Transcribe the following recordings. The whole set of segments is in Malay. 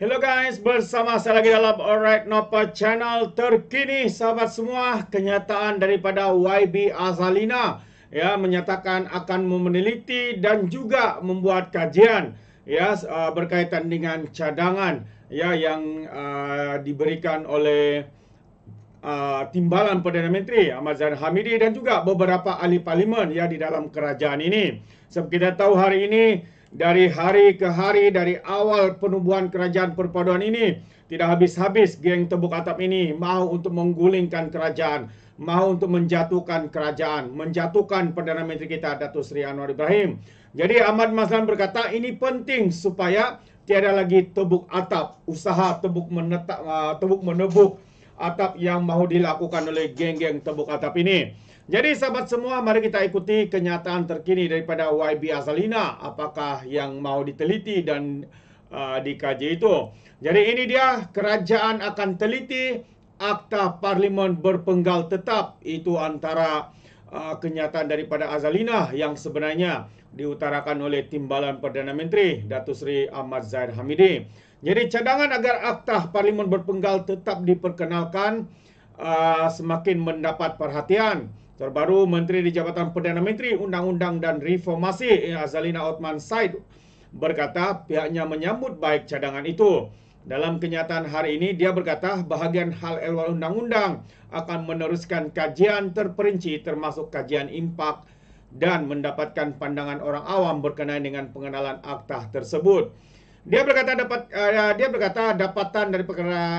Hello guys, bersama saya lagi dalam Alright Nopa channel terkini sahabat semua kenyataan daripada YB Azalina ya menyatakan akan meneliti dan juga membuat kajian ya uh, berkaitan dengan cadangan ya yang uh, diberikan oleh Uh, timbalan Perdana Menteri Ahmad Zain Hamidi dan juga beberapa ahli parlimen ya di dalam kerajaan ini. Sebab kita tahu hari ini dari hari ke hari dari awal penubuhan kerajaan perpaduan ini tidak habis-habis geng tebuk atap ini mahu untuk menggulingkan kerajaan mahu untuk menjatuhkan kerajaan menjatuhkan perdana menteri kita Datuk Seri Anwar Ibrahim jadi Ahmad Maslan berkata ini penting supaya tiada lagi tebuk atap usaha tebuk menetap, eh, tebuk menebuk atap yang mahu dilakukan oleh geng-geng tembok atap ini. Jadi sahabat semua mari kita ikuti kenyataan terkini daripada YB Azalina. apakah yang mahu diteliti dan uh, dikaji itu. Jadi ini dia kerajaan akan teliti akta parlimen berpenggal tetap itu antara uh, kenyataan daripada Azalina yang sebenarnya diutarakan oleh timbalan Perdana Menteri Datuk Seri Ahmad Zahid Hamidi. Jadi cadangan agar akta parlimen berpenggal tetap diperkenalkan uh, semakin mendapat perhatian. Terbaru Menteri di Jabatan Perdana Menteri Undang-Undang dan Reformasi eh, Azalina Othman Said berkata pihaknya menyambut baik cadangan itu. Dalam kenyataan hari ini dia berkata bahagian hal ehwal undang-undang akan meneruskan kajian terperinci termasuk kajian impak dan mendapatkan pandangan orang awam berkenaan dengan pengenalan akta tersebut dia berkata dapat uh, dia berkata dapatan dari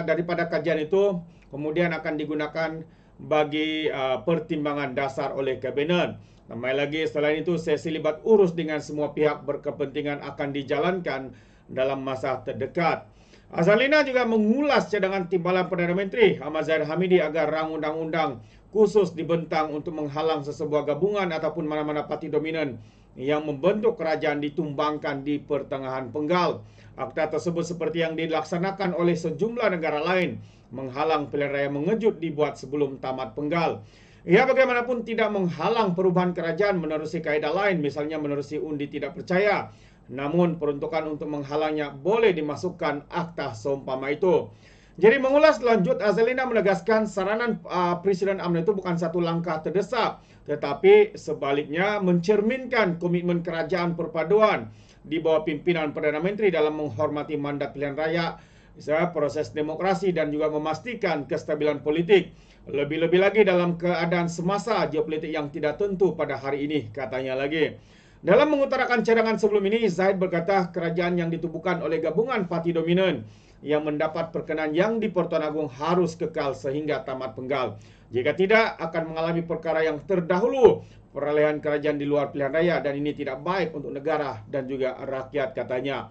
daripada kajian itu kemudian akan digunakan bagi uh, pertimbangan dasar oleh kabinet. Tambah lagi selain itu sesi libat urus dengan semua pihak berkepentingan akan dijalankan dalam masa terdekat. Azalina juga mengulas cadangan timbalan Perdana Menteri Ahmad Zahid Hamidi agar rang undang-undang khusus dibentang untuk menghalang sesebuah gabungan ataupun mana-mana parti dominan yang membentuk kerajaan ditumbangkan di pertengahan penggal. Akta tersebut seperti yang dilaksanakan oleh sejumlah negara lain menghalang pilihan raya mengejut dibuat sebelum tamat penggal. Ia bagaimanapun tidak menghalang perubahan kerajaan menerusi kaedah lain misalnya menerusi undi tidak percaya. Namun peruntukan untuk menghalangnya boleh dimasukkan akta seumpama itu. Jadi mengulas lanjut Azelina menegaskan saranan uh, Presiden UMNO itu bukan satu langkah terdesak, tetapi sebaliknya mencerminkan komitmen kerajaan perpaduan di bawah pimpinan Perdana Menteri dalam menghormati mandat pilihan raya, proses demokrasi dan juga memastikan kestabilan politik. Lebih-lebih lagi dalam keadaan semasa geopolitik yang tidak tentu pada hari ini, katanya lagi. Dalam mengutarakan cadangan sebelum ini, Zaid berkata kerajaan yang ditubuhkan oleh gabungan parti dominan yang mendapat perkenan yang di Pertuan Agung harus kekal sehingga tamat penggal. Jika tidak, akan mengalami perkara yang terdahulu peralihan kerajaan di luar pilihan raya dan ini tidak baik untuk negara dan juga rakyat katanya.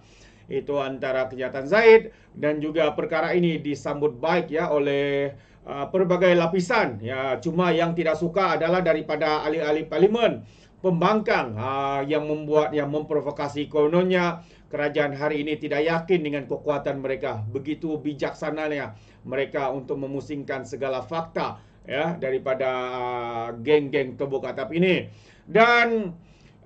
Itu antara kenyataan Zaid dan juga perkara ini disambut baik ya oleh uh, pelbagai lapisan. Ya, cuma yang tidak suka adalah daripada ahli-ahli parlimen pembangkang ha, yang membuat yang memprovokasi kononnya kerajaan hari ini tidak yakin dengan kekuatan mereka begitu bijaksananya mereka untuk memusingkan segala fakta ya daripada uh, geng-geng kebo katap ini dan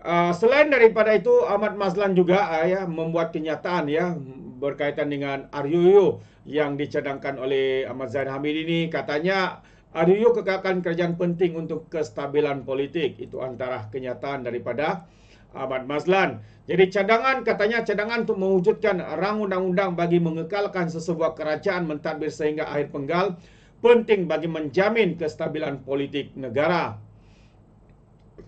uh, selain daripada itu Ahmad Mazlan juga uh, ya membuat kenyataan ya berkaitan dengan RUU yang dicadangkan oleh Ahmad Zain Hamid ini katanya Adi Liu kekalkan kerjaan penting untuk kestabilan politik. Itu antara kenyataan daripada Ahmad Mazlan. Jadi cadangan katanya cadangan untuk mewujudkan rang undang-undang bagi mengekalkan sesebuah kerajaan mentadbir sehingga akhir penggal penting bagi menjamin kestabilan politik negara.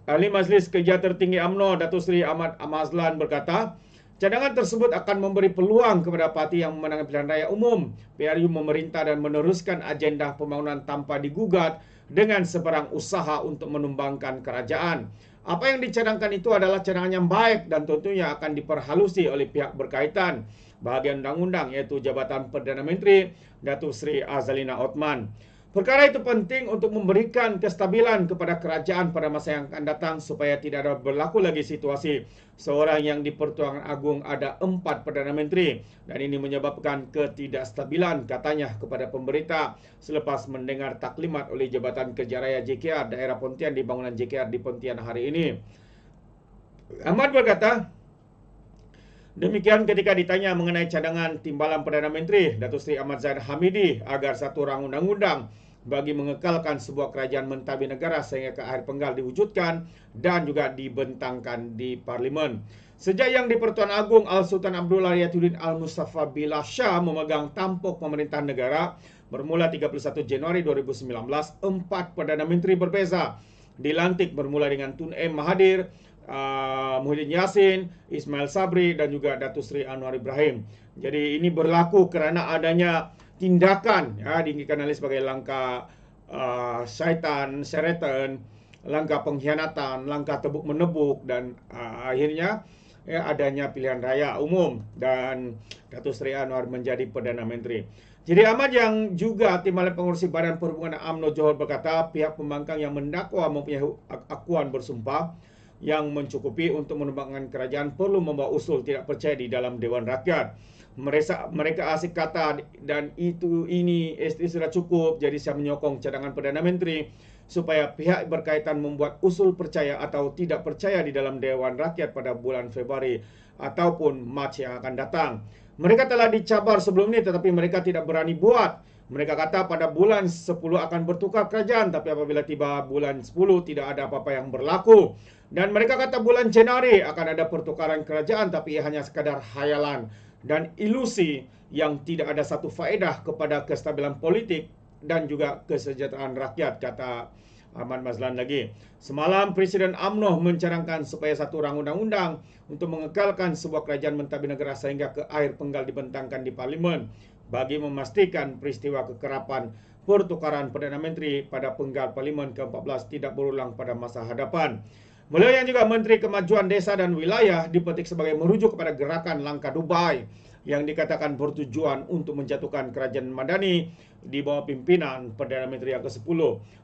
Ahli Majlis Kerja Tertinggi AMNO Datuk Seri Ahmad Amazlan berkata, Cadangan tersebut akan memberi peluang kepada parti yang memenangi pilihan raya umum PRU memerintah dan meneruskan agenda pembangunan tanpa digugat dengan sebarang usaha untuk menumbangkan kerajaan. Apa yang dicadangkan itu adalah cadangan yang baik dan tentunya akan diperhalusi oleh pihak berkaitan bahagian undang-undang iaitu Jabatan Perdana Menteri Datuk Seri Azalina Othman. Perkara itu penting untuk memberikan kestabilan kepada kerajaan pada masa yang akan datang supaya tidak ada berlaku lagi situasi seorang yang di Pertuan Agung ada empat Perdana Menteri dan ini menyebabkan ketidakstabilan katanya kepada pemberita selepas mendengar taklimat oleh Jabatan Kerja Raya JKR daerah Pontian di bangunan JKR di Pontian hari ini. Ahmad berkata, Demikian ketika ditanya mengenai cadangan timbalan Perdana Menteri Datuk Seri Ahmad Zahid Hamidi agar satu rang undang-undang bagi mengekalkan sebuah kerajaan mentabi negara sehingga ke akhir penggal diwujudkan dan juga dibentangkan di parlimen. Sejak yang di Pertuan Agung Al Sultan Abdullah Yatuddin Al Mustafa Billah Shah memegang tampuk pemerintahan negara bermula 31 Januari 2019, empat Perdana Menteri berbeza dilantik bermula dengan Tun M Mahathir uh, Muhyiddin Yassin, Ismail Sabri dan juga Datuk Seri Anwar Ibrahim. Jadi ini berlaku kerana adanya tindakan ya diingatkan oleh sebagai langkah uh, syaitan, seretan, langkah pengkhianatan, langkah tebuk menebuk dan uh, akhirnya ya, adanya pilihan raya umum dan Datuk Seri Anwar menjadi Perdana Menteri. Jadi Ahmad yang juga timbalan pengurusi Badan Perhubungan UMNO Johor berkata pihak pembangkang yang mendakwa mempunyai akuan bersumpah yang mencukupi untuk menumbangkan kerajaan perlu membawa usul tidak percaya di dalam Dewan Rakyat. Mereka, mereka asyik kata dan itu ini istri sudah cukup jadi saya menyokong cadangan Perdana Menteri supaya pihak berkaitan membuat usul percaya atau tidak percaya di dalam Dewan Rakyat pada bulan Februari ataupun Mac yang akan datang. Mereka telah dicabar sebelum ini tetapi mereka tidak berani buat. Mereka kata pada bulan 10 akan bertukar kerajaan tapi apabila tiba bulan 10 tidak ada apa-apa yang berlaku. Dan mereka kata bulan Januari akan ada pertukaran kerajaan tapi ia hanya sekadar khayalan dan ilusi yang tidak ada satu faedah kepada kestabilan politik dan juga kesejahteraan rakyat kata Ahmad Mazlan lagi. Semalam Presiden UMNO mencarangkan supaya satu rang undang-undang untuk mengekalkan sebuah kerajaan mentabi negara sehingga ke air penggal dibentangkan di parlimen bagi memastikan peristiwa kekerapan pertukaran Perdana Menteri pada penggal Parlimen ke-14 tidak berulang pada masa hadapan. Beliau yang juga Menteri Kemajuan Desa dan Wilayah dipetik sebagai merujuk kepada gerakan langkah Dubai yang dikatakan bertujuan untuk menjatuhkan kerajaan Madani di bawah pimpinan Perdana Menteri yang ke-10,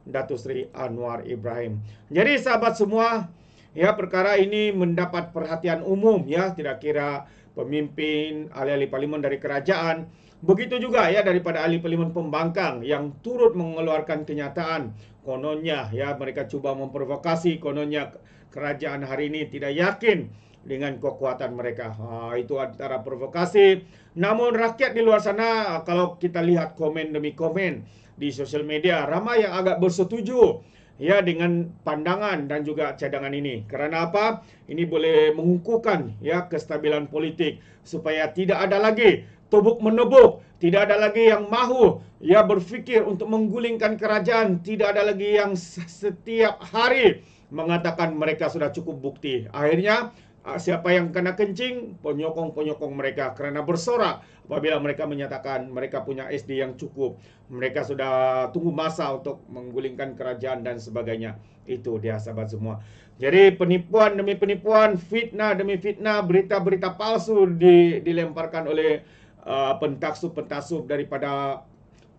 Datu Sri Anwar Ibrahim. Jadi sahabat semua, ya perkara ini mendapat perhatian umum ya, tidak kira pemimpin ahli-ahli parlimen dari kerajaan Begitu juga ya daripada ahli parlimen pembangkang yang turut mengeluarkan kenyataan kononnya ya mereka cuba memprovokasi kononnya kerajaan hari ini tidak yakin dengan kekuatan mereka. Ha, itu antara provokasi. Namun rakyat di luar sana kalau kita lihat komen demi komen di sosial media ramai yang agak bersetuju ya dengan pandangan dan juga cadangan ini. Kerana apa? Ini boleh mengukuhkan ya kestabilan politik supaya tidak ada lagi tubuk menubuk. Tidak ada lagi yang mahu ya berfikir untuk menggulingkan kerajaan. Tidak ada lagi yang setiap hari mengatakan mereka sudah cukup bukti. Akhirnya, ah, siapa yang kena kencing? Penyokong-penyokong mereka kerana bersorak apabila mereka menyatakan mereka punya SD yang cukup. Mereka sudah tunggu masa untuk menggulingkan kerajaan dan sebagainya. Itu dia sahabat semua. Jadi penipuan demi penipuan, fitnah demi fitnah, berita-berita palsu di, dilemparkan oleh Uh, pentasuf-pentasuf daripada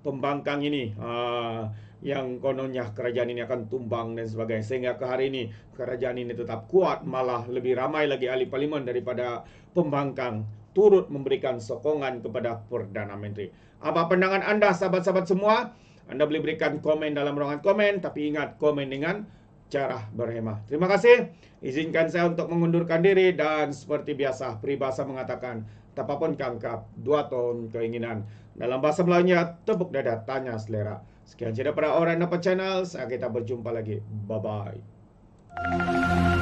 pembangkang ini uh, yang kononnya kerajaan ini akan tumbang dan sebagainya sehingga ke hari ini kerajaan ini tetap kuat malah lebih ramai lagi ahli parlimen daripada pembangkang turut memberikan sokongan kepada Perdana Menteri. Apa pandangan anda sahabat-sahabat semua? Anda boleh berikan komen dalam ruangan komen tapi ingat komen dengan cara berhemah. Terima kasih. Izinkan saya untuk mengundurkan diri dan seperti biasa peribahasa mengatakan tak apa kangkap dua tahun keinginan. Dalam bahasa Melayunya tepuk dada tanya selera. Sekian saja daripada orang dapat channel. Saya kita berjumpa lagi. Bye bye.